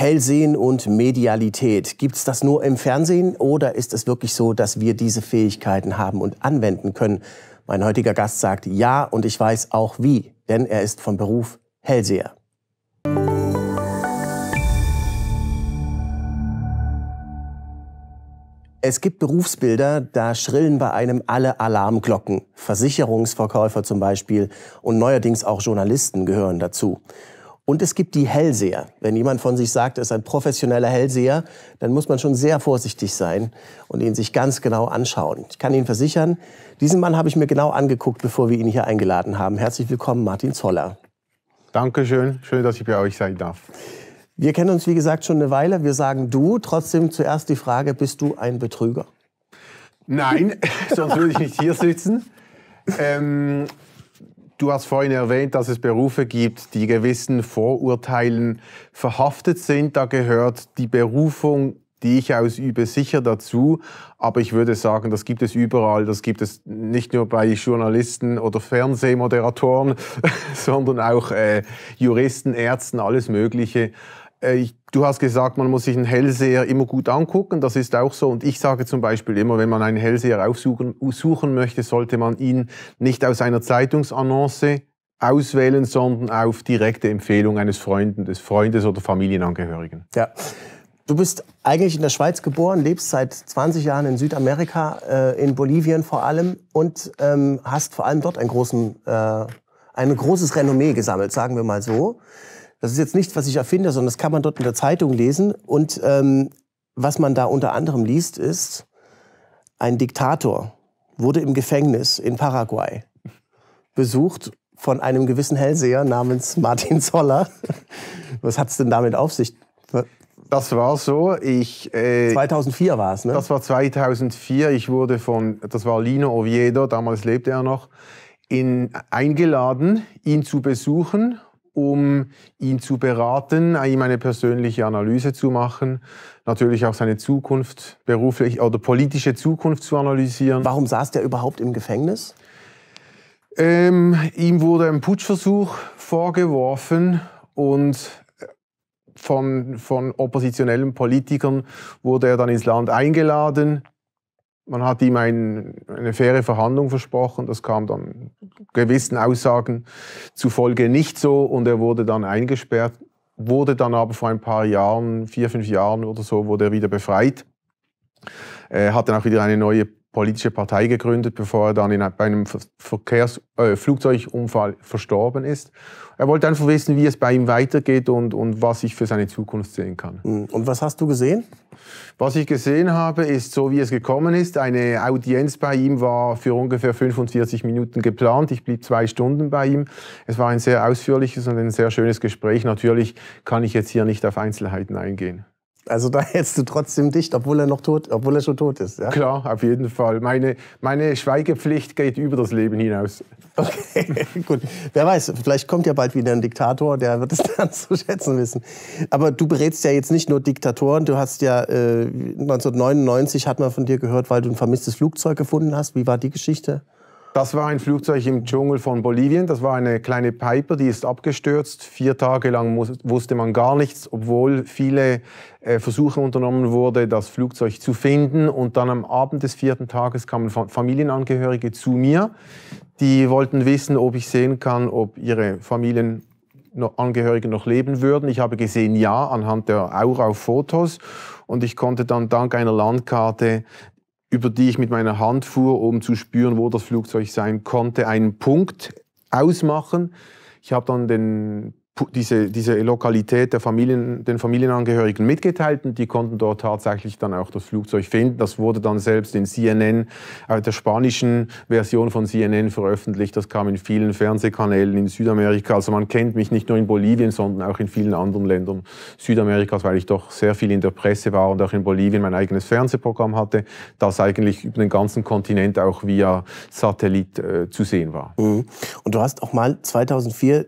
Hellsehen und Medialität. Gibt es das nur im Fernsehen oder ist es wirklich so, dass wir diese Fähigkeiten haben und anwenden können? Mein heutiger Gast sagt ja und ich weiß auch wie, denn er ist von Beruf Hellseher. Es gibt Berufsbilder, da schrillen bei einem alle Alarmglocken. Versicherungsverkäufer zum Beispiel und neuerdings auch Journalisten gehören dazu. Und es gibt die Hellseher. Wenn jemand von sich sagt, er ist ein professioneller Hellseher, dann muss man schon sehr vorsichtig sein und ihn sich ganz genau anschauen. Ich kann Ihnen versichern, diesen Mann habe ich mir genau angeguckt, bevor wir ihn hier eingeladen haben. Herzlich willkommen, Martin Zoller. Dankeschön. Schön, dass ich bei euch sein darf. Wir kennen uns, wie gesagt, schon eine Weile. Wir sagen du. Trotzdem zuerst die Frage, bist du ein Betrüger? Nein, sonst würde ich nicht hier sitzen. Ähm, Du hast vorhin erwähnt, dass es Berufe gibt, die gewissen Vorurteilen verhaftet sind. Da gehört die Berufung, die ich ausübe, sicher dazu. Aber ich würde sagen, das gibt es überall. Das gibt es nicht nur bei Journalisten oder Fernsehmoderatoren, sondern auch äh, Juristen, Ärzten, alles Mögliche. Äh, ich, du hast gesagt, man muss sich einen Hellseher immer gut angucken. Das ist auch so. Und ich sage zum Beispiel immer, wenn man einen Hellseher aufsuchen suchen möchte, sollte man ihn nicht aus einer Zeitungsannonce auswählen, sondern auf direkte Empfehlung eines Freunden, des Freundes oder Familienangehörigen. Ja. Du bist eigentlich in der Schweiz geboren, lebst seit 20 Jahren in Südamerika, äh, in Bolivien vor allem und ähm, hast vor allem dort einen großen, äh, ein großes Renommee gesammelt, sagen wir mal so. Das ist jetzt nicht, was ich erfinde, sondern das kann man dort in der Zeitung lesen. Und ähm, was man da unter anderem liest, ist, ein Diktator wurde im Gefängnis in Paraguay besucht von einem gewissen Hellseher namens Martin Zoller. Was hat es denn damit auf sich? Das war so. Ich, äh, 2004 war es, ne? Das war 2004. Ich wurde von, das war Lino Oviedo, damals lebte er noch, in, eingeladen, ihn zu besuchen um ihn zu beraten, ihm eine persönliche Analyse zu machen, natürlich auch seine Zukunft beruflich oder politische Zukunft zu analysieren. Warum saß der überhaupt im Gefängnis? Ähm, ihm wurde ein Putschversuch vorgeworfen und äh, von, von oppositionellen Politikern wurde er dann ins Land eingeladen, man hat ihm ein, eine faire Verhandlung versprochen. Das kam dann gewissen Aussagen zufolge nicht so und er wurde dann eingesperrt, wurde dann aber vor ein paar Jahren, vier, fünf Jahren oder so, wurde er wieder befreit. Er hat dann auch wieder eine neue politische Partei gegründet, bevor er dann in, bei einem Verkehrs äh, Flugzeugunfall verstorben ist er wollte einfach wissen, wie es bei ihm weitergeht und, und was ich für seine Zukunft sehen kann. Hm, und was hast du gesehen? Was ich gesehen habe, ist so, wie es gekommen ist. Eine Audienz bei ihm war für ungefähr 45 Minuten geplant. Ich blieb zwei Stunden bei ihm. Es war ein sehr ausführliches und ein sehr schönes Gespräch. Natürlich kann ich jetzt hier nicht auf Einzelheiten eingehen. Also da hältst du trotzdem dicht, obwohl er noch tot, obwohl er schon tot ist. Ja? Klar, auf jeden Fall. Meine, meine Schweigepflicht geht über das Leben hinaus. Okay, gut. Wer weiß, vielleicht kommt ja bald wieder ein Diktator, der wird es dann zu schätzen wissen. Aber du berätst ja jetzt nicht nur Diktatoren, du hast ja äh, 1999 hat man von dir gehört, weil du ein vermisstes Flugzeug gefunden hast. Wie war die Geschichte? Das war ein Flugzeug im Dschungel von Bolivien. Das war eine kleine Piper, die ist abgestürzt. Vier Tage lang wusste man gar nichts, obwohl viele äh, Versuche unternommen wurden, das Flugzeug zu finden. Und dann am Abend des vierten Tages kamen Familienangehörige zu mir. Die wollten wissen, ob ich sehen kann, ob ihre Familien noch leben würden. Ich habe gesehen, ja, anhand der Aura Fotos. Und ich konnte dann dank einer Landkarte über die ich mit meiner Hand fuhr, um zu spüren, wo das Flugzeug sein konnte, einen Punkt ausmachen. Ich habe dann den diese, diese Lokalität der Familien, den Familienangehörigen mitgeteilt und die konnten dort tatsächlich dann auch das Flugzeug finden. Das wurde dann selbst in CNN, äh, der spanischen Version von CNN veröffentlicht. Das kam in vielen Fernsehkanälen in Südamerika. Also man kennt mich nicht nur in Bolivien, sondern auch in vielen anderen Ländern Südamerikas, weil ich doch sehr viel in der Presse war und auch in Bolivien mein eigenes Fernsehprogramm hatte, das eigentlich über den ganzen Kontinent auch via Satellit äh, zu sehen war. Mhm. Und du hast auch mal 2004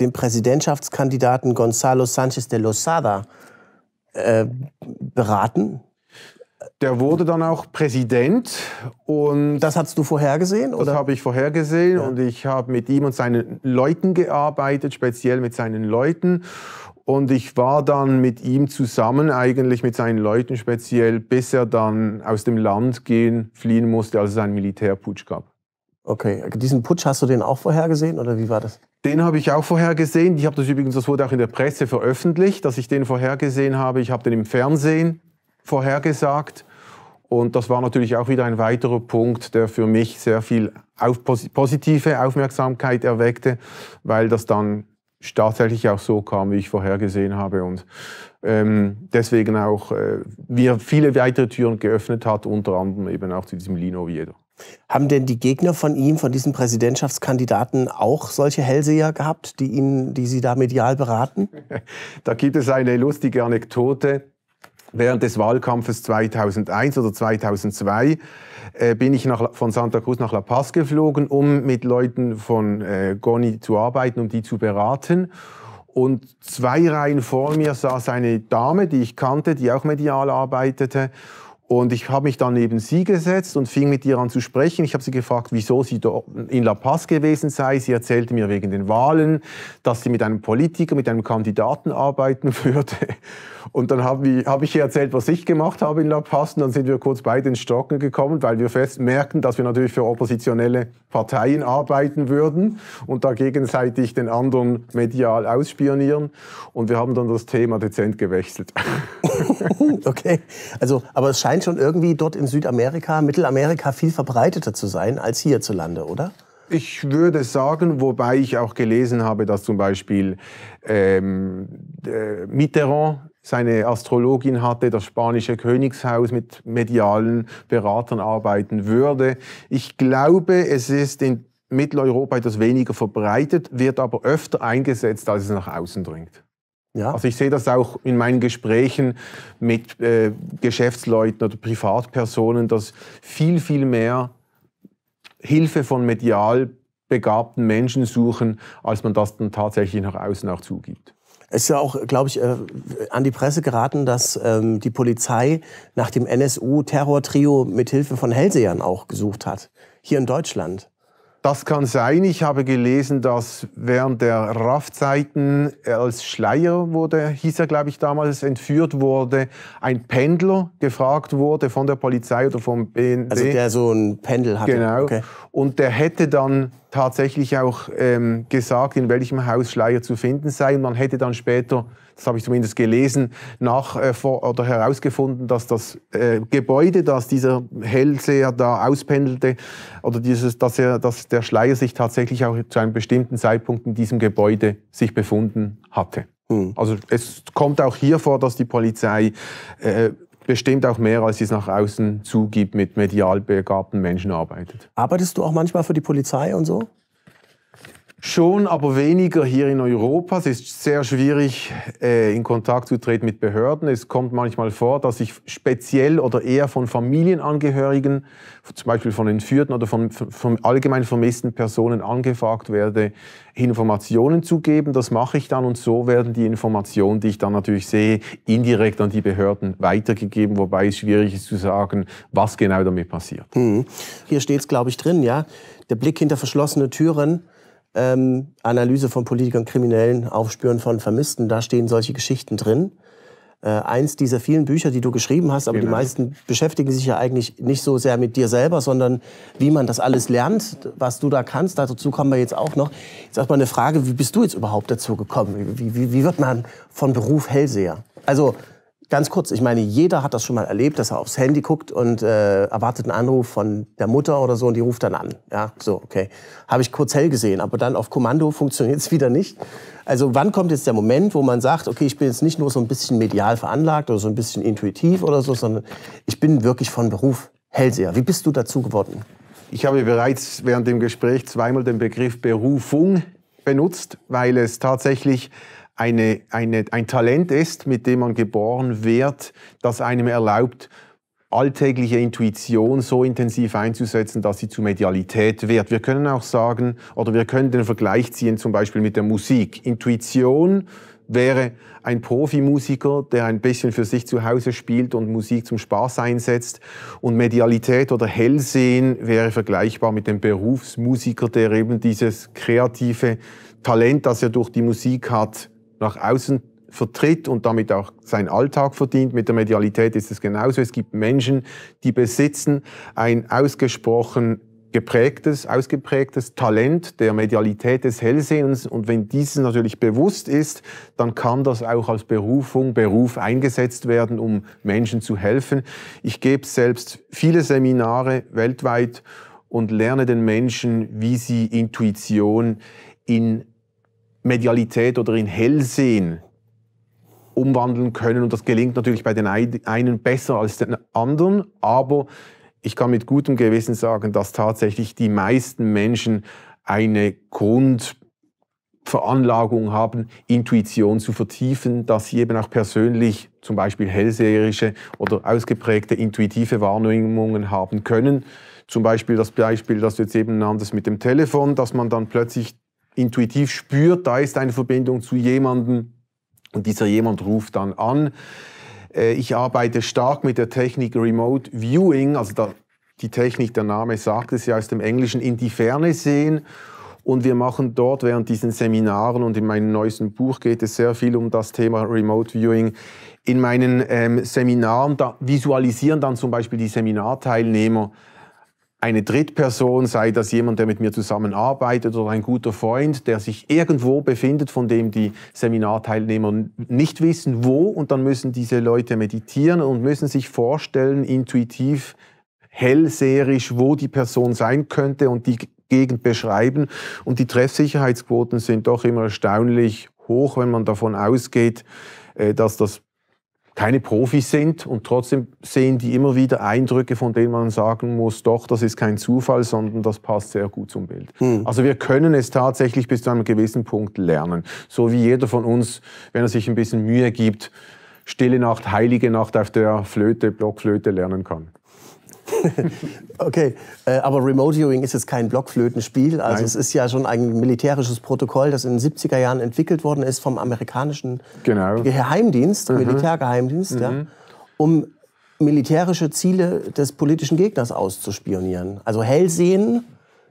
dem Präsidentschaftskandidaten Gonzalo Sanchez de Losada äh, beraten. Der wurde dann auch Präsident und das hast du vorhergesehen oder? Das habe ich vorhergesehen ja. und ich habe mit ihm und seinen Leuten gearbeitet, speziell mit seinen Leuten und ich war dann mit ihm zusammen eigentlich mit seinen Leuten speziell, bis er dann aus dem Land gehen fliehen musste, als es einen Militärputsch gab. Okay, diesen Putsch hast du den auch vorhergesehen oder wie war das? Den habe ich auch vorhergesehen. Ich habe das übrigens, das wurde auch in der Presse veröffentlicht, dass ich den vorhergesehen habe. Ich habe den im Fernsehen vorhergesagt. Und das war natürlich auch wieder ein weiterer Punkt, der für mich sehr viel auf, positive Aufmerksamkeit erweckte, weil das dann tatsächlich auch so kam, wie ich vorhergesehen habe. Und ähm, deswegen auch äh, wir viele weitere Türen geöffnet hat, unter anderem eben auch zu diesem Lino Viedo. Haben denn die Gegner von ihm, von diesem Präsidentschaftskandidaten, auch solche Hellseher gehabt, die, ihn, die Sie da medial beraten? Da gibt es eine lustige Anekdote. Während des Wahlkampfes 2001 oder 2002 äh, bin ich nach, von Santa Cruz nach La Paz geflogen, um mit Leuten von äh, Goni zu arbeiten, um die zu beraten. Und zwei Reihen vor mir saß eine Dame, die ich kannte, die auch medial arbeitete. Und ich habe mich dann neben sie gesetzt und fing mit ihr an zu sprechen. Ich habe sie gefragt, wieso sie in La Paz gewesen sei. Sie erzählte mir wegen den Wahlen, dass sie mit einem Politiker, mit einem Kandidaten arbeiten würde. Und dann habe ich ihr erzählt, was ich gemacht habe in La Paz. Und dann sind wir kurz beide in Stocken gekommen, weil wir fest merkten, dass wir natürlich für oppositionelle Parteien arbeiten würden und da gegenseitig den anderen medial ausspionieren. Und wir haben dann das Thema dezent gewechselt. okay, also aber es scheint scheint schon irgendwie dort in Südamerika, Mittelamerika viel verbreiteter zu sein als hierzulande, oder? Ich würde sagen, wobei ich auch gelesen habe, dass zum Beispiel ähm, äh, Mitterrand seine Astrologin hatte, das spanische Königshaus mit medialen Beratern arbeiten würde. Ich glaube, es ist in Mitteleuropa etwas weniger verbreitet, wird aber öfter eingesetzt, als es nach außen dringt. Ja. Also ich sehe das auch in meinen Gesprächen mit äh, Geschäftsleuten oder Privatpersonen, dass viel, viel mehr Hilfe von medial begabten Menschen suchen, als man das dann tatsächlich nach außen auch zugibt. Es ist ja auch, glaube ich, äh, an die Presse geraten, dass ähm, die Polizei nach dem NSU-Terrortrio mit Hilfe von Hellsehern auch gesucht hat, hier in Deutschland. Das kann sein. Ich habe gelesen, dass während der RAF-Zeiten als Schleier wurde, hieß er glaube ich damals, entführt wurde, ein Pendler gefragt wurde von der Polizei oder vom BND. Also der so ein Pendel hatte. Genau. Okay. Und der hätte dann tatsächlich auch ähm, gesagt, in welchem Haus Schleier zu finden sei. Und man hätte dann später, das habe ich zumindest gelesen, nach äh, vor, oder herausgefunden, dass das äh, Gebäude, das dieser Hellseher da auspendelte, oder dieses, dass, er, dass der Schleier sich tatsächlich auch zu einem bestimmten Zeitpunkt in diesem Gebäude sich befunden hatte. Hm. Also es kommt auch hier vor, dass die Polizei äh, bestimmt auch mehr, als sie es nach außen zugibt, mit medial begabten Menschen arbeitet. Arbeitest du auch manchmal für die Polizei und so? Schon, aber weniger hier in Europa. Es ist sehr schwierig, äh, in Kontakt zu treten mit Behörden. Es kommt manchmal vor, dass ich speziell oder eher von Familienangehörigen, zum Beispiel von Entführten oder von, von allgemein vermissten Personen angefragt werde, Informationen zu geben. Das mache ich dann und so werden die Informationen, die ich dann natürlich sehe, indirekt an die Behörden weitergegeben, wobei es schwierig ist zu sagen, was genau damit passiert. Hm. Hier steht es, glaube ich, drin, ja. Der Blick hinter verschlossene Türen ähm, Analyse von Politikern, Kriminellen, Aufspüren von Vermissten, da stehen solche Geschichten drin. Äh, eins dieser vielen Bücher, die du geschrieben hast, aber genau. die meisten beschäftigen sich ja eigentlich nicht so sehr mit dir selber, sondern wie man das alles lernt, was du da kannst. Dazu kommen wir jetzt auch noch. Jetzt erstmal eine Frage, wie bist du jetzt überhaupt dazu gekommen? Wie, wie, wie wird man von Beruf Hellseher? Also ganz kurz, ich meine, jeder hat das schon mal erlebt, dass er aufs Handy guckt und äh, erwartet einen Anruf von der Mutter oder so und die ruft dann an. Ja, so, okay. Habe ich kurz hell gesehen, aber dann auf Kommando funktioniert es wieder nicht. Also wann kommt jetzt der Moment, wo man sagt, okay, ich bin jetzt nicht nur so ein bisschen medial veranlagt oder so ein bisschen intuitiv oder so, sondern ich bin wirklich von Beruf Hellseher. Wie bist du dazu geworden? Ich habe bereits während dem Gespräch zweimal den Begriff Berufung benutzt, weil es tatsächlich eine, eine, ein Talent ist, mit dem man geboren wird, das einem erlaubt, alltägliche Intuition so intensiv einzusetzen, dass sie zu Medialität wird. Wir können auch sagen, oder wir können den Vergleich ziehen zum Beispiel mit der Musik. Intuition wäre ein Profimusiker, der ein bisschen für sich zu Hause spielt und Musik zum Spaß einsetzt. Und Medialität oder Hellsehen wäre vergleichbar mit dem Berufsmusiker, der eben dieses kreative Talent, das er durch die Musik hat, nach außen vertritt und damit auch seinen Alltag verdient. Mit der Medialität ist es genauso. Es gibt Menschen, die besitzen ein ausgesprochen geprägtes, ausgeprägtes Talent der Medialität des Hellsehens. Und wenn dieses natürlich bewusst ist, dann kann das auch als Berufung, Beruf eingesetzt werden, um Menschen zu helfen. Ich gebe selbst viele Seminare weltweit und lerne den Menschen, wie sie Intuition in Medialität oder in Hellsehen umwandeln können. Und das gelingt natürlich bei den einen besser als den anderen. Aber ich kann mit gutem Gewissen sagen, dass tatsächlich die meisten Menschen eine Grundveranlagung haben, Intuition zu vertiefen, dass sie eben auch persönlich zum Beispiel hellseherische oder ausgeprägte intuitive Wahrnehmungen haben können. Zum Beispiel das Beispiel, das du jetzt eben nanntest mit dem Telefon, dass man dann plötzlich intuitiv spürt, da ist eine Verbindung zu jemandem und dieser jemand ruft dann an. Äh, ich arbeite stark mit der Technik Remote Viewing, also die Technik, der Name sagt es ja aus dem Englischen, in die Ferne sehen. Und wir machen dort während diesen Seminaren und in meinem neuesten Buch geht es sehr viel um das Thema Remote Viewing. In meinen ähm, Seminaren da visualisieren dann zum Beispiel die Seminarteilnehmer eine Drittperson, sei das jemand, der mit mir zusammenarbeitet oder ein guter Freund, der sich irgendwo befindet, von dem die Seminarteilnehmer nicht wissen, wo. Und dann müssen diese Leute meditieren und müssen sich vorstellen, intuitiv, hellseherisch, wo die Person sein könnte und die Gegend beschreiben. Und die Treffsicherheitsquoten sind doch immer erstaunlich hoch, wenn man davon ausgeht, äh, dass das keine Profis sind und trotzdem sehen die immer wieder Eindrücke, von denen man sagen muss, doch, das ist kein Zufall, sondern das passt sehr gut zum Bild. Hm. Also wir können es tatsächlich bis zu einem gewissen Punkt lernen. So wie jeder von uns, wenn er sich ein bisschen Mühe gibt, Stille Nacht, Heilige Nacht auf der Flöte, Blockflöte lernen kann. okay, äh, aber Remote Viewing ist jetzt kein Blockflötenspiel. Also Nein. es ist ja schon ein militärisches Protokoll, das in den 70er Jahren entwickelt worden ist vom amerikanischen genau. Geheimdienst, mhm. Militärgeheimdienst, mhm. Ja, um militärische Ziele des politischen Gegners auszuspionieren. Also Hellsehen,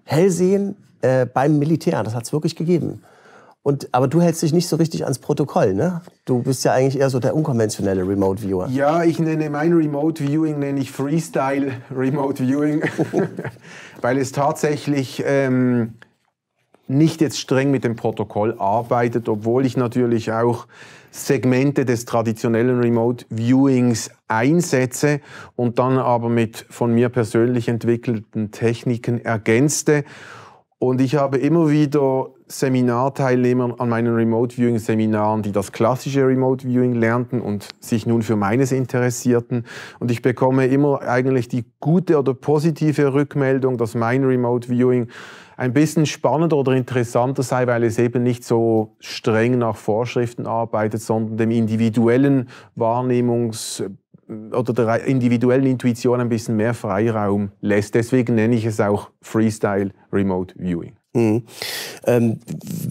Hellsehen äh, beim Militär, das hat es wirklich gegeben. Und, aber du hältst dich nicht so richtig ans Protokoll, ne? Du bist ja eigentlich eher so der unkonventionelle Remote Viewer. Ja, ich nenne mein Remote Viewing nenne ich Freestyle Remote Viewing, weil es tatsächlich ähm, nicht jetzt streng mit dem Protokoll arbeitet, obwohl ich natürlich auch Segmente des traditionellen Remote Viewings einsetze und dann aber mit von mir persönlich entwickelten Techniken ergänzte. Und ich habe immer wieder Seminarteilnehmern an meinen Remote Viewing Seminaren, die das klassische Remote Viewing lernten und sich nun für meines interessierten. Und ich bekomme immer eigentlich die gute oder positive Rückmeldung, dass mein Remote Viewing ein bisschen spannender oder interessanter sei, weil es eben nicht so streng nach Vorschriften arbeitet, sondern dem individuellen Wahrnehmungs oder der individuellen Intuition ein bisschen mehr Freiraum lässt. Deswegen nenne ich es auch Freestyle Remote Viewing. Mhm. Ähm,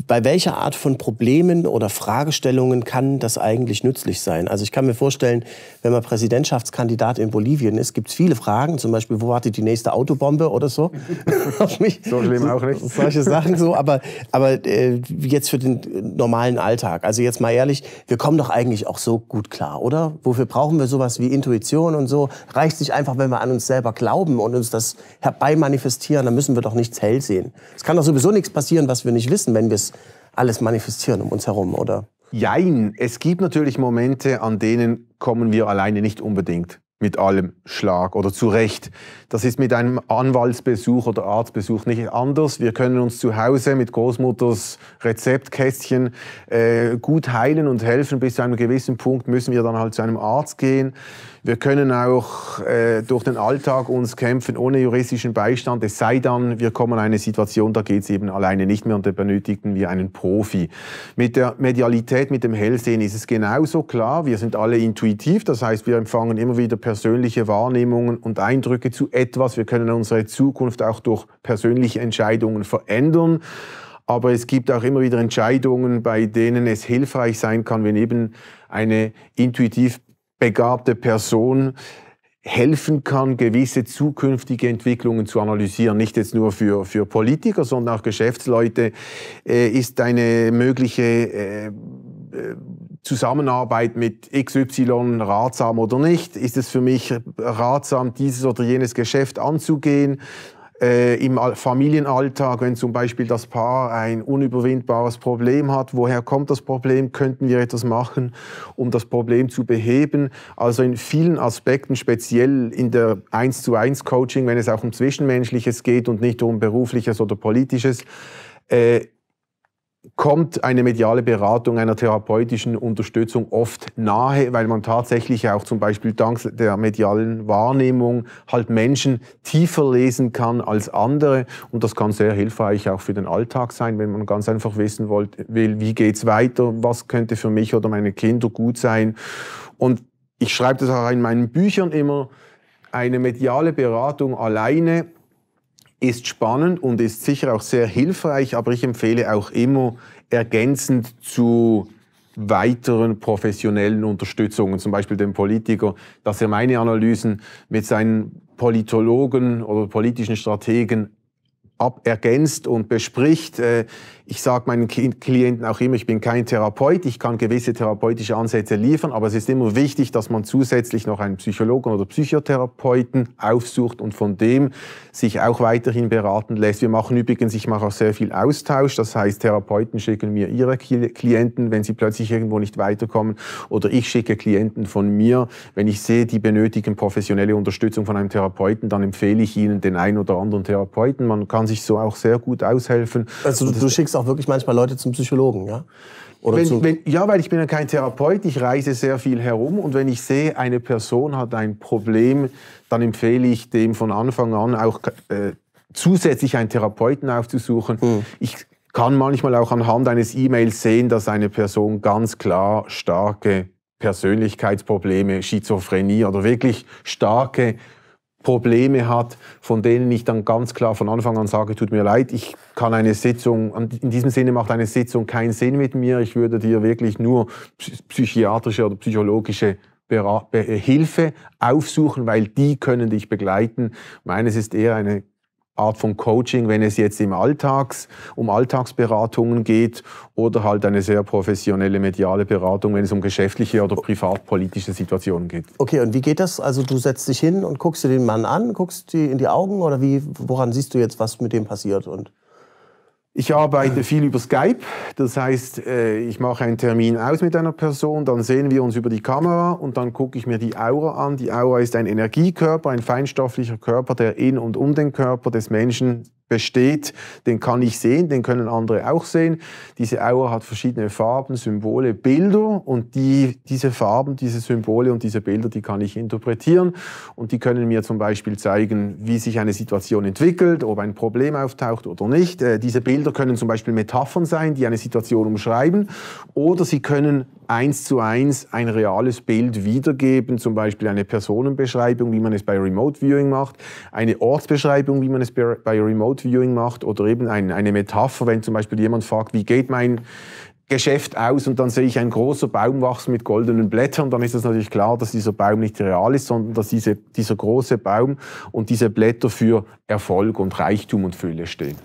bei welcher Art von Problemen oder Fragestellungen kann das eigentlich nützlich sein? Also ich kann mir vorstellen, wenn man Präsidentschaftskandidat in Bolivien ist, gibt es viele Fragen, zum Beispiel, wo wartet die nächste Autobombe oder so? Auf mich. So schlimm auch nicht. Solche Sachen so, aber, aber äh, jetzt für den normalen Alltag. Also jetzt mal ehrlich, wir kommen doch eigentlich auch so gut klar, oder? Wofür brauchen wir sowas wie Intuition und so? Reicht nicht einfach, wenn wir an uns selber glauben und uns das herbeimanifestieren, dann müssen wir doch nichts hell sehen. Es kann doch so sowieso nichts passieren, was wir nicht wissen, wenn wir es alles manifestieren um uns herum, oder? Jein, es gibt natürlich Momente, an denen kommen wir alleine nicht unbedingt mit allem Schlag oder zurecht. Das ist mit einem Anwaltsbesuch oder Arztbesuch nicht anders. Wir können uns zu Hause mit Großmutters Rezeptkästchen äh, gut heilen und helfen. Bis zu einem gewissen Punkt müssen wir dann halt zu einem Arzt gehen. Wir können auch äh, durch den Alltag uns kämpfen ohne juristischen Beistand. Es sei dann, wir kommen in eine Situation, da geht es eben alleine nicht mehr und da benötigen wir einen Profi. Mit der Medialität, mit dem Hellsehen ist es genauso klar. Wir sind alle intuitiv, das heißt, wir empfangen immer wieder persönliche Wahrnehmungen und Eindrücke zu etwas. Wir können unsere Zukunft auch durch persönliche Entscheidungen verändern. Aber es gibt auch immer wieder Entscheidungen, bei denen es hilfreich sein kann, wenn eben eine intuitiv begabte Person helfen kann, gewisse zukünftige Entwicklungen zu analysieren. Nicht jetzt nur für, für Politiker, sondern auch Geschäftsleute äh, ist eine mögliche äh, äh Zusammenarbeit mit XY ratsam oder nicht? Ist es für mich ratsam, dieses oder jenes Geschäft anzugehen? Äh, Im Familienalltag, wenn zum Beispiel das Paar ein unüberwindbares Problem hat, woher kommt das Problem, könnten wir etwas machen, um das Problem zu beheben. Also in vielen Aspekten, speziell in der 1 zu 1 Coaching, wenn es auch um Zwischenmenschliches geht und nicht um berufliches oder politisches, äh, kommt eine mediale Beratung einer therapeutischen Unterstützung oft nahe, weil man tatsächlich auch zum Beispiel dank der medialen Wahrnehmung halt Menschen tiefer lesen kann als andere. Und das kann sehr hilfreich auch für den Alltag sein, wenn man ganz einfach wissen will, wie geht's weiter, was könnte für mich oder meine Kinder gut sein. Und ich schreibe das auch in meinen Büchern immer, eine mediale Beratung alleine ist spannend und ist sicher auch sehr hilfreich, aber ich empfehle auch immer ergänzend zu weiteren professionellen Unterstützungen, zum Beispiel dem Politiker, dass er meine Analysen mit seinen Politologen oder politischen Strategen ergänzt und bespricht. Äh, ich sage meinen Klienten auch immer, ich bin kein Therapeut, ich kann gewisse therapeutische Ansätze liefern, aber es ist immer wichtig, dass man zusätzlich noch einen Psychologen oder Psychotherapeuten aufsucht und von dem sich auch weiterhin beraten lässt. Wir machen übrigens, ich mache auch sehr viel Austausch, das heißt, Therapeuten schicken mir ihre Klienten, wenn sie plötzlich irgendwo nicht weiterkommen, oder ich schicke Klienten von mir, wenn ich sehe, die benötigen professionelle Unterstützung von einem Therapeuten, dann empfehle ich ihnen den einen oder anderen Therapeuten. Man kann sich so auch sehr gut aushelfen. Also du, du schickst schickst auch wirklich manchmal Leute zum Psychologen, ja? Wenn, wenn, ja, weil ich bin ja kein Therapeut, ich reise sehr viel herum und wenn ich sehe, eine Person hat ein Problem, dann empfehle ich dem von Anfang an auch äh, zusätzlich einen Therapeuten aufzusuchen. Mhm. Ich kann manchmal auch anhand eines E-Mails sehen, dass eine Person ganz klar starke Persönlichkeitsprobleme, Schizophrenie oder wirklich starke Probleme hat, von denen ich dann ganz klar von Anfang an sage, tut mir leid, ich kann eine Sitzung, in diesem Sinne macht eine Sitzung keinen Sinn mit mir, ich würde dir wirklich nur psychiatrische oder psychologische Hilfe aufsuchen, weil die können dich begleiten. Meines ist eher eine Art von Coaching, wenn es jetzt im Alltags, um Alltagsberatungen geht oder halt eine sehr professionelle mediale Beratung, wenn es um geschäftliche oder privatpolitische Situationen geht. Okay, und wie geht das? Also du setzt dich hin und guckst dir den Mann an, guckst dir in die Augen oder wie, woran siehst du jetzt, was mit dem passiert? Und ich arbeite viel über Skype, das heißt, äh, ich mache einen Termin aus mit einer Person, dann sehen wir uns über die Kamera und dann gucke ich mir die Aura an. Die Aura ist ein Energiekörper, ein feinstofflicher Körper, der in und um den Körper des Menschen besteht, den kann ich sehen, den können andere auch sehen. Diese Auer hat verschiedene Farben, Symbole, Bilder und die, diese Farben, diese Symbole und diese Bilder, die kann ich interpretieren und die können mir zum Beispiel zeigen, wie sich eine Situation entwickelt, ob ein Problem auftaucht oder nicht. Äh, diese Bilder können zum Beispiel Metaphern sein, die eine Situation umschreiben oder sie können eins zu eins ein reales Bild wiedergeben, zum Beispiel eine Personenbeschreibung, wie man es bei Remote Viewing macht, eine Ortsbeschreibung, wie man es bei Remote Viewing macht oder eben ein, eine Metapher, wenn zum Beispiel jemand fragt, wie geht mein Geschäft aus und dann sehe ich ein großer Baum wachsen mit goldenen Blättern, dann ist es natürlich klar, dass dieser Baum nicht real ist, sondern dass diese, dieser große Baum und diese Blätter für Erfolg und Reichtum und Fülle stehen.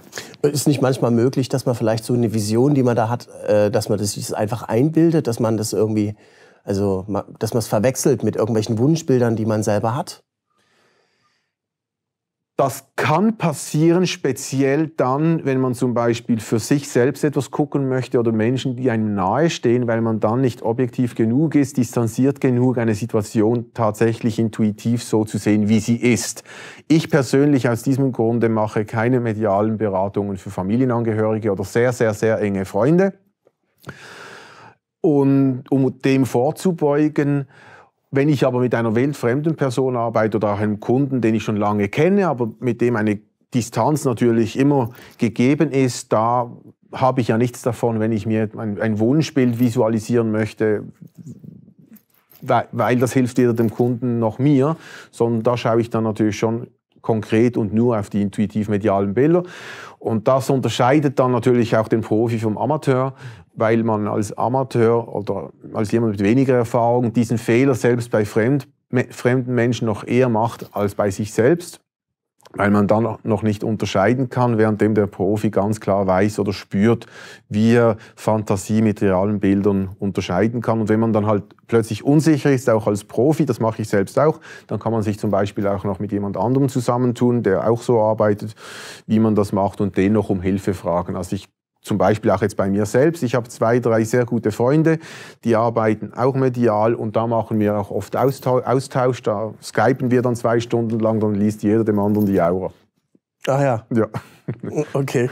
Ist nicht manchmal möglich, dass man vielleicht so eine Vision, die man da hat, äh, dass man das, das einfach einbildet, dass man das irgendwie, also dass man es verwechselt mit irgendwelchen Wunschbildern, die man selber hat? Das kann passieren, speziell dann, wenn man zum Beispiel für sich selbst etwas gucken möchte oder Menschen, die einem nahestehen, weil man dann nicht objektiv genug ist, distanziert genug, eine Situation tatsächlich intuitiv so zu sehen, wie sie ist. Ich persönlich aus diesem Grunde mache keine medialen Beratungen für Familienangehörige oder sehr, sehr, sehr enge Freunde. Und um dem vorzubeugen, wenn ich aber mit einer weltfremden Person arbeite oder auch einem Kunden, den ich schon lange kenne, aber mit dem eine Distanz natürlich immer gegeben ist, da habe ich ja nichts davon, wenn ich mir ein, ein Wunschbild visualisieren möchte, weil, weil das hilft weder dem Kunden noch mir, sondern da schaue ich dann natürlich schon konkret und nur auf die intuitiv-medialen Bilder. Und das unterscheidet dann natürlich auch den Profi vom Amateur, weil man als Amateur oder als jemand mit weniger Erfahrung diesen Fehler selbst bei fremd, fremden Menschen noch eher macht als bei sich selbst weil man dann noch nicht unterscheiden kann, währenddem der Profi ganz klar weiß oder spürt, wie er Fantasie mit realen Bildern unterscheiden kann. Und wenn man dann halt plötzlich unsicher ist, auch als Profi, das mache ich selbst auch, dann kann man sich zum Beispiel auch noch mit jemand anderem zusammentun, der auch so arbeitet, wie man das macht und den noch um Hilfe fragen. Also ich zum Beispiel auch jetzt bei mir selbst. Ich habe zwei, drei sehr gute Freunde, die arbeiten auch medial und da machen wir auch oft Austausch. Da skypen wir dann zwei Stunden lang, dann liest jeder dem anderen die Aura. Ah ja. Ja. Okay.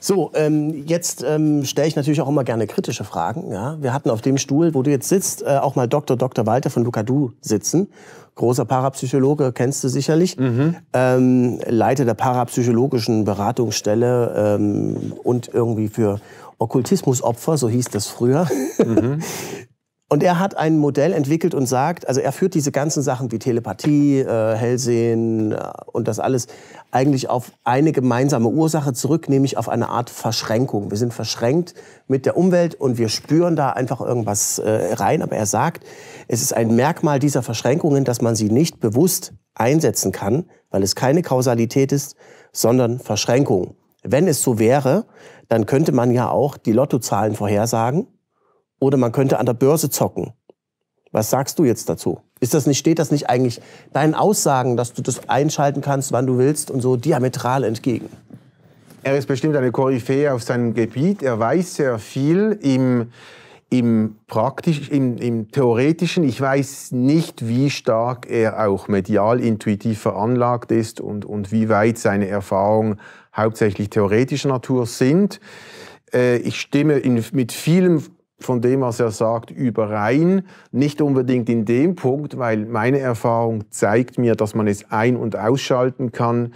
So, ähm, jetzt ähm, stelle ich natürlich auch immer gerne kritische Fragen. Ja? Wir hatten auf dem Stuhl, wo du jetzt sitzt, äh, auch mal Dr. Dr. Walter von Lukadu sitzen. Großer Parapsychologe, kennst du sicherlich. Mhm. Ähm, Leiter der parapsychologischen Beratungsstelle ähm, und irgendwie für Okkultismusopfer, so hieß das früher. Mhm. Und er hat ein Modell entwickelt und sagt, also er führt diese ganzen Sachen wie Telepathie, äh, Hellsehen äh, und das alles eigentlich auf eine gemeinsame Ursache zurück, nämlich auf eine Art Verschränkung. Wir sind verschränkt mit der Umwelt und wir spüren da einfach irgendwas äh, rein. Aber er sagt, es ist ein Merkmal dieser Verschränkungen, dass man sie nicht bewusst einsetzen kann, weil es keine Kausalität ist, sondern Verschränkung. Wenn es so wäre, dann könnte man ja auch die Lottozahlen vorhersagen oder man könnte an der Börse zocken. Was sagst du jetzt dazu? Ist das nicht, steht das nicht eigentlich deinen Aussagen, dass du das einschalten kannst, wann du willst und so diametral entgegen? Er ist bestimmt eine Koryphäe auf seinem Gebiet. Er weiß sehr viel im, im praktisch, im, im theoretischen. Ich weiß nicht, wie stark er auch medial intuitiv veranlagt ist und, und wie weit seine Erfahrungen hauptsächlich theoretischer Natur sind. Äh, ich stimme in, mit vielem von dem, was er sagt, überein. Nicht unbedingt in dem Punkt, weil meine Erfahrung zeigt mir, dass man es ein- und ausschalten kann.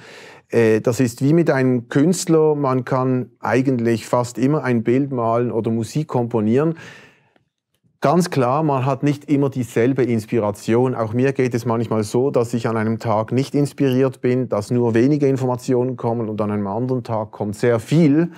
Äh, das ist wie mit einem Künstler. Man kann eigentlich fast immer ein Bild malen oder Musik komponieren. Ganz klar, man hat nicht immer dieselbe Inspiration. Auch mir geht es manchmal so, dass ich an einem Tag nicht inspiriert bin, dass nur wenige Informationen kommen und an einem anderen Tag kommt sehr viel.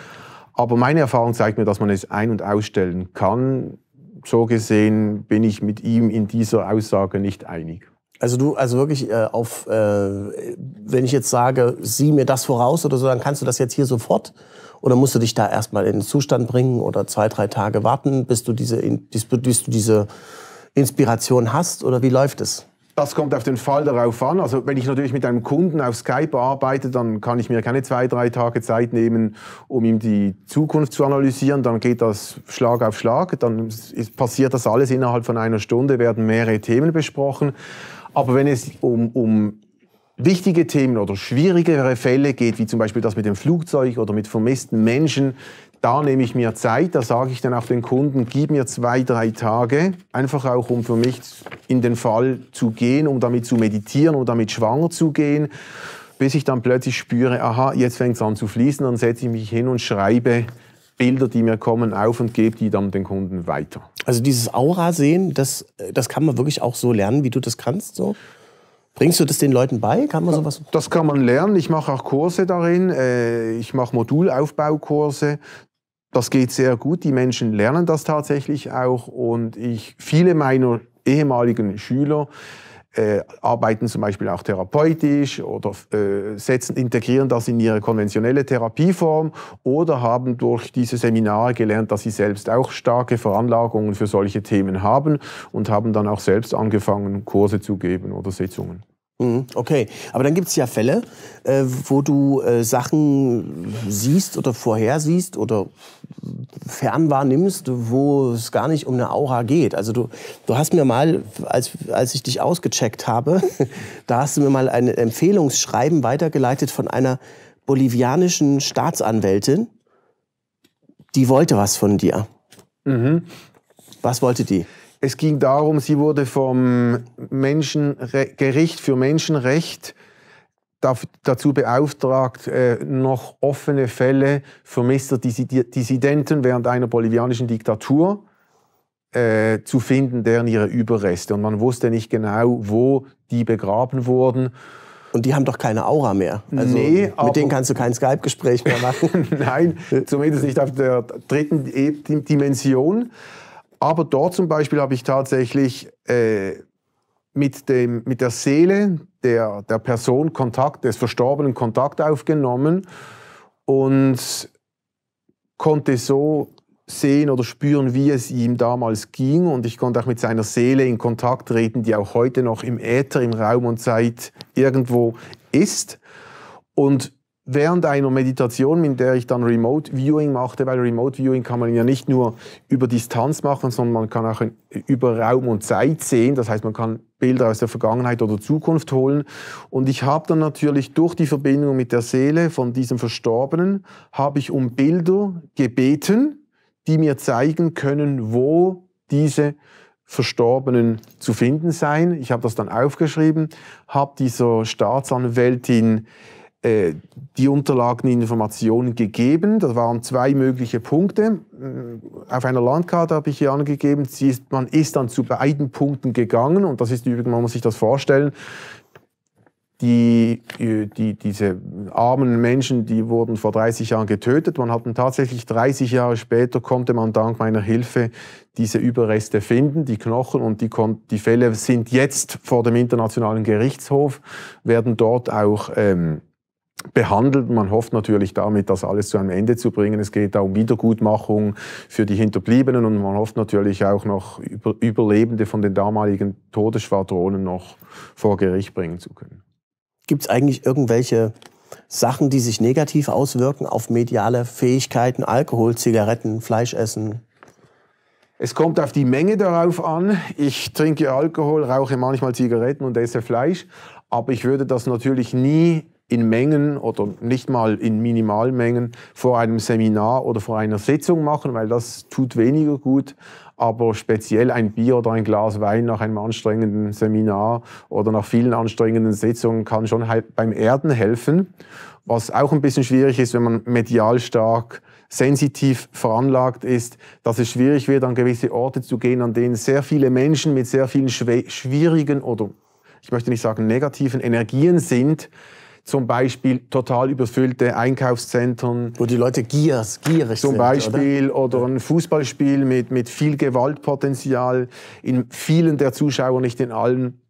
Aber meine Erfahrung zeigt mir, dass man es ein- und ausstellen kann. So gesehen bin ich mit ihm in dieser Aussage nicht einig. Also du, also wirklich äh, auf, äh, wenn ich jetzt sage, sieh mir das voraus oder so, dann kannst du das jetzt hier sofort oder musst du dich da erstmal in den Zustand bringen oder zwei, drei Tage warten, bis du diese, bis du diese Inspiration hast oder wie läuft es? Das kommt auf den Fall darauf an. Also wenn ich natürlich mit einem Kunden auf Skype arbeite, dann kann ich mir keine zwei, drei Tage Zeit nehmen, um ihm die Zukunft zu analysieren. Dann geht das Schlag auf Schlag. Dann ist, passiert das alles innerhalb von einer Stunde, werden mehrere Themen besprochen. Aber wenn es um, um wichtige Themen oder schwierigere Fälle geht, wie zum Beispiel das mit dem Flugzeug oder mit vermissten Menschen, da nehme ich mir Zeit, da sage ich dann auch den Kunden, gib mir zwei, drei Tage, einfach auch um für mich in den Fall zu gehen, um damit zu meditieren, um damit schwanger zu gehen, bis ich dann plötzlich spüre, aha, jetzt fängt es an zu fließen, dann setze ich mich hin und schreibe Bilder, die mir kommen, auf und gebe die dann den Kunden weiter. Also dieses Aura-Sehen, das, äh, das kann man wirklich auch so lernen, wie du das kannst? So? Bringst du das den Leuten bei? Kann man sowas? Das kann man lernen. Ich mache auch Kurse darin. Äh, ich mache Modulaufbaukurse. Das geht sehr gut. Die Menschen lernen das tatsächlich auch. Und ich, viele meiner ehemaligen Schüler äh, arbeiten zum Beispiel auch therapeutisch oder äh, setzen, integrieren das in ihre konventionelle Therapieform oder haben durch diese Seminare gelernt, dass sie selbst auch starke Veranlagungen für solche Themen haben und haben dann auch selbst angefangen, Kurse zu geben oder Sitzungen. Mhm, okay, aber dann gibt es ja Fälle, äh, wo du äh, Sachen siehst oder vorhersiehst oder fern wahrnimmst, wo es gar nicht um eine Aura geht. Also du, du hast mir mal, als, als ich dich ausgecheckt habe, da hast du mir mal ein Empfehlungsschreiben weitergeleitet von einer bolivianischen Staatsanwältin, die wollte was von dir. Mhm. Was wollte die? Es ging darum, sie wurde vom Menschenre Gericht für Menschenrecht dazu beauftragt, äh, noch offene Fälle vermisster Dissidenten während einer bolivianischen Diktatur äh, zu finden, deren ihre Überreste. Und man wusste nicht genau, wo die begraben wurden. Und die haben doch keine Aura mehr. Also nee, mit denen kannst du kein Skype-Gespräch mehr machen. Nein, zumindest nicht auf der dritten e-, Dimension. Aber dort zum Beispiel habe ich tatsächlich äh, mit, dem, mit der Seele der, der Person Kontakt, des Verstorbenen Kontakt aufgenommen und konnte so sehen oder spüren, wie es ihm damals ging. Und ich konnte auch mit seiner Seele in Kontakt treten, die auch heute noch im Äther, im Raum und Zeit irgendwo ist. Und während einer Meditation, mit der ich dann Remote Viewing machte, weil Remote Viewing kann man ja nicht nur über Distanz machen, sondern man kann auch über Raum und Zeit sehen. Das heißt, man kann Bilder aus der Vergangenheit oder Zukunft holen. Und ich habe dann natürlich durch die Verbindung mit der Seele von diesem Verstorbenen, habe ich um Bilder gebeten, die mir zeigen können, wo diese Verstorbenen zu finden seien. Ich habe das dann aufgeschrieben, habe dieser Staatsanwältin äh, die Unterlagen, Informationen gegeben. Das waren zwei mögliche Punkte. Mm, auf einer Landkarte habe ich hier angegeben, ist, man ist dann zu beiden Punkten gegangen und das ist übrigens, man muss sich das vorstellen, die, äh, die, diese armen Menschen, die wurden vor 30 Jahren getötet. Man hat tatsächlich 30 Jahre später, konnte man dank meiner Hilfe diese Überreste finden, die Knochen und die, die Fälle sind jetzt vor dem Internationalen Gerichtshof, werden dort auch ähm, behandelt. Man hofft natürlich damit, das alles zu einem Ende zu bringen. Es geht da um Wiedergutmachung für die Hinterbliebenen und man hofft natürlich auch noch Überlebende von den damaligen Todesschwadronen noch vor Gericht bringen zu können. Gibt es eigentlich irgendwelche Sachen, die sich negativ auswirken auf mediale Fähigkeiten, Alkohol, Zigaretten, Fleischessen, es kommt auf die Menge darauf an. Ich trinke Alkohol, rauche manchmal Zigaretten und esse Fleisch. Aber ich würde das natürlich nie in Mengen oder nicht mal in Minimalmengen vor einem Seminar oder vor einer Sitzung machen, weil das tut weniger gut. Aber speziell ein Bier oder ein Glas Wein nach einem anstrengenden Seminar oder nach vielen anstrengenden Sitzungen kann schon halt beim Erden helfen. Was auch ein bisschen schwierig ist, wenn man medial stark sensitiv veranlagt ist, dass es schwierig wird, an gewisse Orte zu gehen, an denen sehr viele Menschen mit sehr vielen schwierigen oder ich möchte nicht sagen negativen Energien sind, zum Beispiel total überfüllte Einkaufszentren. Wo die Leute giers, gierig sind. Zum Beispiel, oder? oder? ein Fußballspiel mit, mit viel Gewaltpotenzial, in vielen der Zuschauer, nicht in allen.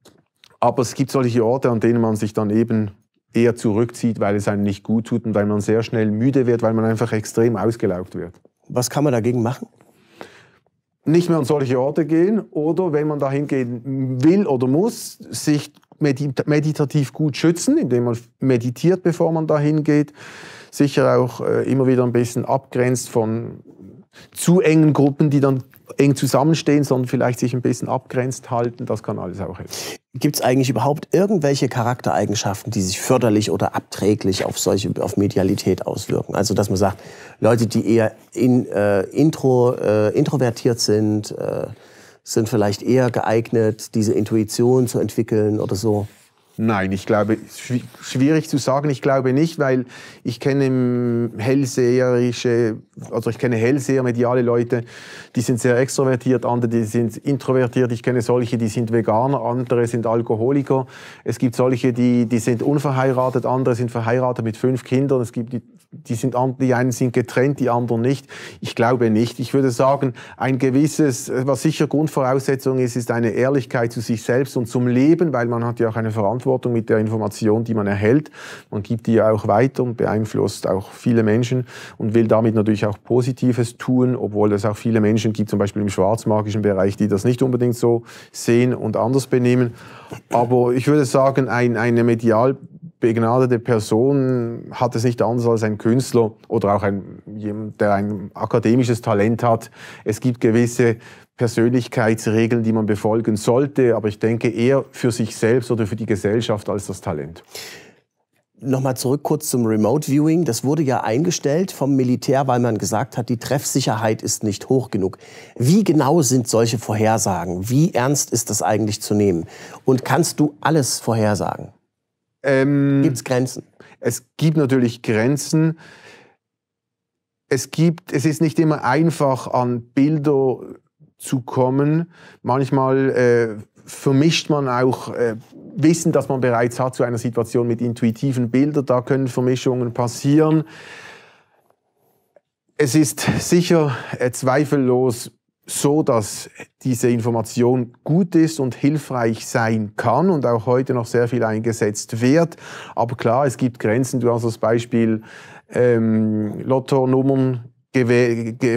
Aber es gibt solche Orte, an denen man sich dann eben eher zurückzieht, weil es einem nicht gut tut und weil man sehr schnell müde wird, weil man einfach extrem ausgelaugt wird. Was kann man dagegen machen? Nicht mehr an solche Orte gehen oder wenn man dahin gehen will oder muss, sich meditativ gut schützen, indem man meditiert, bevor man dahin geht. Sicher auch äh, immer wieder ein bisschen abgrenzt von zu engen Gruppen, die dann eng zusammenstehen, sondern vielleicht sich ein bisschen abgrenzt halten. Das kann alles auch helfen. Gibt es eigentlich überhaupt irgendwelche Charaktereigenschaften, die sich förderlich oder abträglich auf solche auf Medialität auswirken? Also dass man sagt, Leute, die eher in, äh, intro, äh, introvertiert sind, äh, sind vielleicht eher geeignet, diese Intuition zu entwickeln oder so? Nein, ich glaube, schwierig zu sagen, ich glaube nicht, weil ich kenne hellseherische, also ich kenne hellseher mediale Leute, die sind sehr extrovertiert, andere die sind introvertiert, ich kenne solche, die sind Veganer, andere sind Alkoholiker, es gibt solche, die, die sind unverheiratet, andere sind verheiratet mit fünf Kindern, es gibt die, die, sind, die einen sind getrennt, die anderen nicht. Ich glaube nicht. Ich würde sagen, ein gewisses, äh, was sicher Grundvoraussetzung ist, ist eine Ehrlichkeit zu sich selbst und zum Leben, weil man hat ja auch eine Verantwortung mit der Information, die man erhält. Man gibt die ja auch weiter und beeinflusst auch viele Menschen und will damit natürlich auch Positives tun, obwohl es auch viele Menschen gibt, zum Beispiel im schwarzmagischen Bereich, die das nicht unbedingt so sehen und anders benehmen. Aber ich würde sagen, ein, eine medial begnadete Person hat es nicht anders als ein Künstler oder auch ein, jemand, der ein akademisches Talent hat. Es gibt gewisse Persönlichkeitsregeln, die man befolgen sollte, aber ich denke eher für sich selbst oder für die Gesellschaft als das Talent. Nochmal zurück kurz zum Remote Viewing. Das wurde ja eingestellt vom Militär, weil man gesagt hat, die Treffsicherheit ist nicht hoch genug. Wie genau sind solche Vorhersagen? Wie ernst ist das eigentlich zu nehmen? Und kannst du alles vorhersagen? Ähm, gibt es Grenzen? Es gibt natürlich Grenzen. Es, gibt, es ist nicht immer einfach, an Bilder zu kommen. Manchmal äh, vermischt man auch äh, Wissen, das man bereits hat, zu einer Situation mit intuitiven Bildern. Da können Vermischungen passieren. Es ist sicher äh, zweifellos so, dass diese Information gut ist und hilfreich sein kann und auch heute noch sehr viel eingesetzt wird. Aber klar, es gibt Grenzen. Du hast das Beispiel ähm, Lotto-Nummern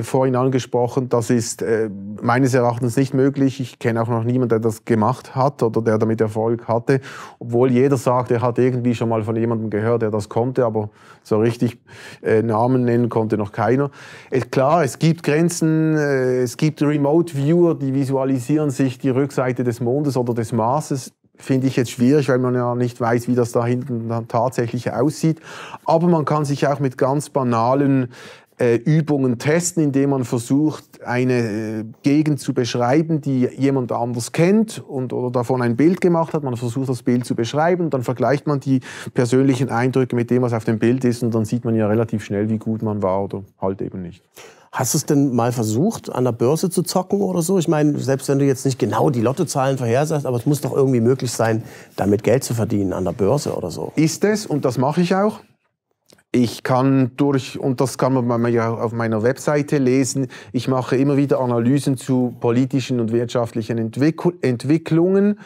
vorhin angesprochen, das ist äh, meines Erachtens nicht möglich. Ich kenne auch noch niemanden, der das gemacht hat oder der damit Erfolg hatte, obwohl jeder sagt, er hat irgendwie schon mal von jemandem gehört, der das konnte, aber so richtig äh, Namen nennen konnte noch keiner. Äh, klar, es gibt Grenzen, äh, es gibt Remote-Viewer, die visualisieren sich die Rückseite des Mondes oder des Marses finde ich jetzt schwierig, weil man ja nicht weiß, wie das da hinten dann tatsächlich aussieht. Aber man kann sich auch mit ganz banalen äh, Übungen testen, indem man versucht, eine äh, Gegend zu beschreiben, die jemand anders kennt und oder davon ein Bild gemacht hat. Man versucht, das Bild zu beschreiben, dann vergleicht man die persönlichen Eindrücke mit dem, was auf dem Bild ist und dann sieht man ja relativ schnell, wie gut man war oder halt eben nicht. Hast du es denn mal versucht, an der Börse zu zocken oder so? Ich meine, selbst wenn du jetzt nicht genau die Lottozahlen vorhersagst, aber es muss doch irgendwie möglich sein, damit Geld zu verdienen an der Börse oder so. Ist es und das mache ich auch. Ich kann durch, und das kann man ja auf meiner Webseite lesen, ich mache immer wieder Analysen zu politischen und wirtschaftlichen Entwicklungen.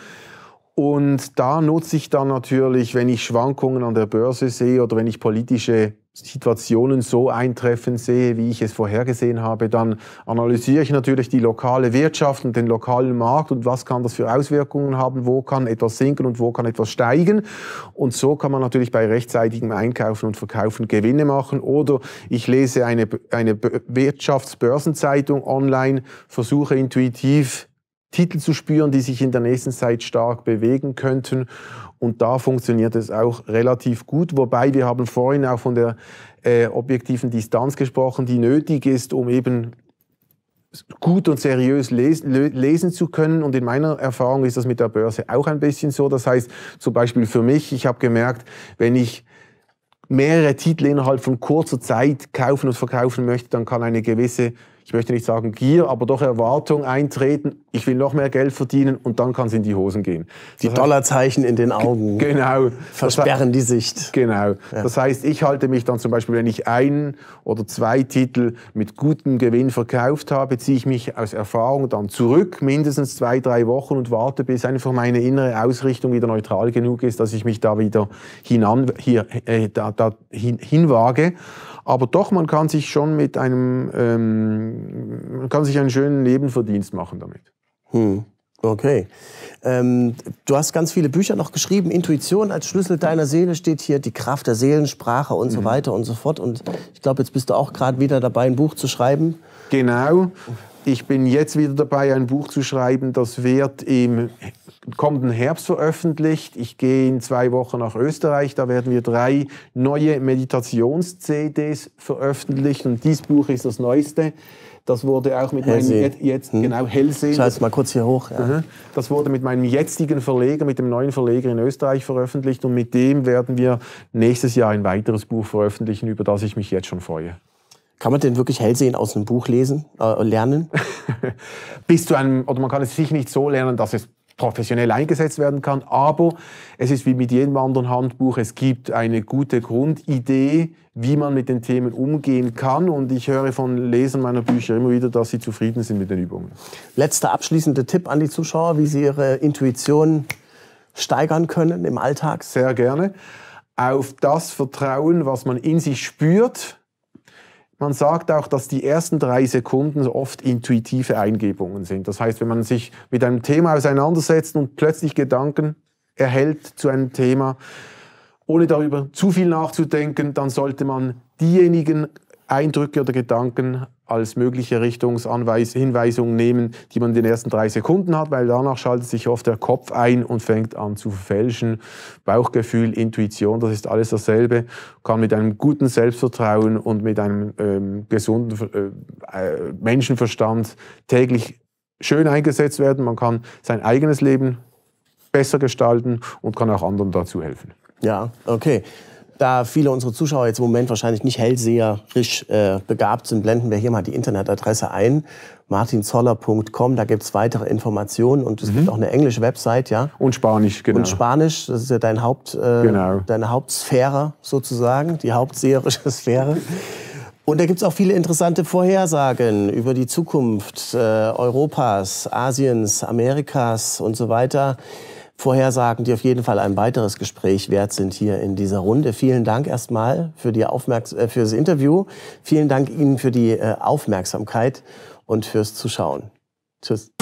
Und da nutze ich dann natürlich, wenn ich Schwankungen an der Börse sehe oder wenn ich politische Situationen so eintreffen sehe, wie ich es vorhergesehen habe, dann analysiere ich natürlich die lokale Wirtschaft und den lokalen Markt und was kann das für Auswirkungen haben, wo kann etwas sinken und wo kann etwas steigen. Und so kann man natürlich bei rechtzeitigem Einkaufen und Verkaufen Gewinne machen. Oder ich lese eine, eine Wirtschaftsbörsenzeitung online, versuche intuitiv Titel zu spüren, die sich in der nächsten Zeit stark bewegen könnten. Und da funktioniert es auch relativ gut. Wobei wir haben vorhin auch von der äh, objektiven Distanz gesprochen, die nötig ist, um eben gut und seriös lesen, lesen, zu können. Und in meiner Erfahrung ist das mit der Börse auch ein bisschen so. Das heißt, zum Beispiel für mich, ich habe gemerkt, wenn ich mehrere Titel innerhalb von kurzer Zeit kaufen und verkaufen möchte, dann kann eine gewisse ich möchte nicht sagen Gier, aber doch Erwartung eintreten, ich will noch mehr Geld verdienen und dann kann es in die Hosen gehen. Die das heißt, Dollarzeichen in den Augen. Genau. Versperren die Sicht. Genau. Ja. Das heißt, ich halte mich dann zum Beispiel, wenn ich einen oder zwei Titel mit gutem Gewinn verkauft habe, ziehe ich mich aus Erfahrung dann zurück, mindestens zwei, drei Wochen und warte, bis einfach meine innere Ausrichtung wieder neutral genug ist, dass ich mich da wieder hinan, hier, äh, da, da hin, hinwage. Aber doch, man kann sich schon mit einem, ähm, man kann sich einen schönen Nebenverdienst machen damit. Hm. Okay. Ähm, du hast ganz viele Bücher noch geschrieben. Intuition als Schlüssel deiner Seele steht hier, die Kraft der Seelensprache und mhm. so weiter und so fort. Und ich glaube, jetzt bist du auch gerade wieder dabei, ein Buch zu schreiben. Genau. Ich bin jetzt wieder dabei, ein Buch zu schreiben, das wird im kommenden Herbst veröffentlicht. Ich gehe in zwei Wochen nach Österreich, da werden wir drei neue Meditations-CDs veröffentlichen. und dieses Buch ist das neueste. Das wurde auch mit Hellsehen. meinem jetzt, hm. genau Hellsehen. Schalt mal kurz hier hoch. Ja. Mhm. Das wurde mit meinem jetzigen Verleger, mit dem neuen Verleger in Österreich veröffentlicht und mit dem werden wir nächstes Jahr ein weiteres Buch veröffentlichen, über das ich mich jetzt schon freue. Kann man denn wirklich Hellsehen aus einem Buch lesen, äh, lernen? Bis zu einem, oder man kann es sich nicht so lernen, dass es professionell eingesetzt werden kann, aber es ist wie mit jedem anderen Handbuch, es gibt eine gute Grundidee, wie man mit den Themen umgehen kann und ich höre von Lesern meiner Bücher immer wieder, dass sie zufrieden sind mit den Übungen. Letzter abschließender Tipp an die Zuschauer, wie sie ihre Intuition steigern können im Alltag? Sehr gerne. Auf das Vertrauen, was man in sich spürt, man sagt auch, dass die ersten drei Sekunden oft intuitive Eingebungen sind. Das heißt, wenn man sich mit einem Thema auseinandersetzt und plötzlich Gedanken erhält zu einem Thema, ohne darüber zu viel nachzudenken, dann sollte man diejenigen Eindrücke oder Gedanken als mögliche Richtungshinweisung nehmen, die man in den ersten drei Sekunden hat, weil danach schaltet sich oft der Kopf ein und fängt an zu verfälschen. Bauchgefühl, Intuition, das ist alles dasselbe. Kann mit einem guten Selbstvertrauen und mit einem ähm, gesunden äh, äh Menschenverstand täglich schön eingesetzt werden. Man kann sein eigenes Leben besser gestalten und kann auch anderen dazu helfen. Ja, okay. Da viele unserer Zuschauer jetzt im Moment wahrscheinlich nicht hellseherisch äh, begabt sind, blenden wir hier mal die Internetadresse ein. martinzoller.com, da gibt's weitere Informationen und es mhm. gibt auch eine englische Website, ja? Und Spanisch, genau. Und Spanisch, das ist ja dein Haupt, äh, genau. deine Hauptsphäre sozusagen, die hauptseherische Sphäre. Und da gibt's auch viele interessante Vorhersagen über die Zukunft äh, Europas, Asiens, Amerikas und so weiter. Vorhersagen, die auf jeden Fall ein weiteres Gespräch wert sind hier in dieser Runde. Vielen Dank erstmal für, die Aufmerks äh, für das Interview. Vielen Dank Ihnen für die äh, Aufmerksamkeit und fürs Zuschauen. Tschüss.